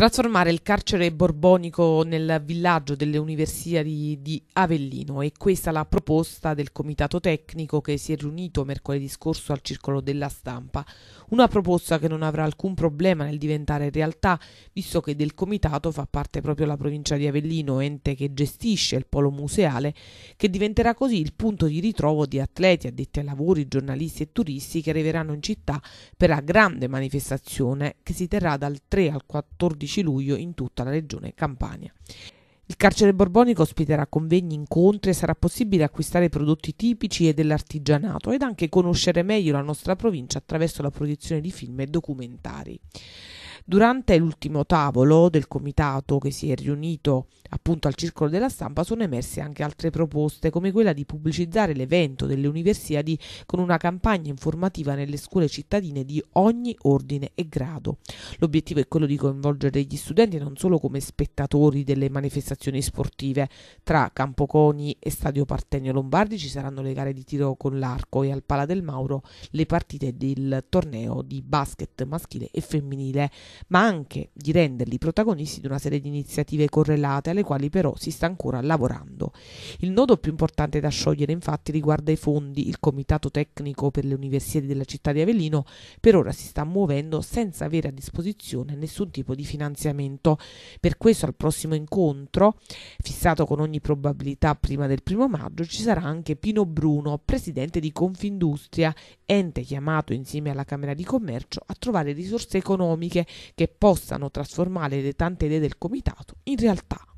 trasformare il carcere borbonico nel villaggio delle Universiadi di Avellino e questa la proposta del comitato tecnico che si è riunito mercoledì scorso al Circolo della Stampa, una proposta che non avrà alcun problema nel diventare realtà visto che del comitato fa parte proprio la provincia di Avellino, ente che gestisce il polo museale, che diventerà così il punto di ritrovo di atleti, addetti ai lavori, giornalisti e turisti che arriveranno in città per la grande manifestazione che si terrà dal 3 al 14 12 luglio in tutta la regione Campania. Il carcere borbonico ospiterà convegni, incontri e sarà possibile acquistare prodotti tipici e dell'artigianato ed anche conoscere meglio la nostra provincia attraverso la produzione di film e documentari. Durante l'ultimo tavolo del comitato che si è riunito a appunto al circolo della stampa sono emerse anche altre proposte come quella di pubblicizzare l'evento delle Universiadi con una campagna informativa nelle scuole cittadine di ogni ordine e grado. L'obiettivo è quello di coinvolgere gli studenti non solo come spettatori delle manifestazioni sportive. Tra Campoconi e Stadio Partenio Lombardi ci saranno le gare di tiro con l'arco e al Pala del Mauro le partite del torneo di basket maschile e femminile, ma anche di renderli protagonisti di una serie di iniziative correlate alle quali quali però si sta ancora lavorando. Il nodo più importante da sciogliere infatti riguarda i fondi. Il Comitato Tecnico per le Università della città di Avellino per ora si sta muovendo senza avere a disposizione nessun tipo di finanziamento. Per questo al prossimo incontro, fissato con ogni probabilità prima del primo maggio, ci sarà anche Pino Bruno, presidente di Confindustria, ente chiamato insieme alla Camera di Commercio a trovare risorse economiche che possano trasformare le tante idee del Comitato in realtà.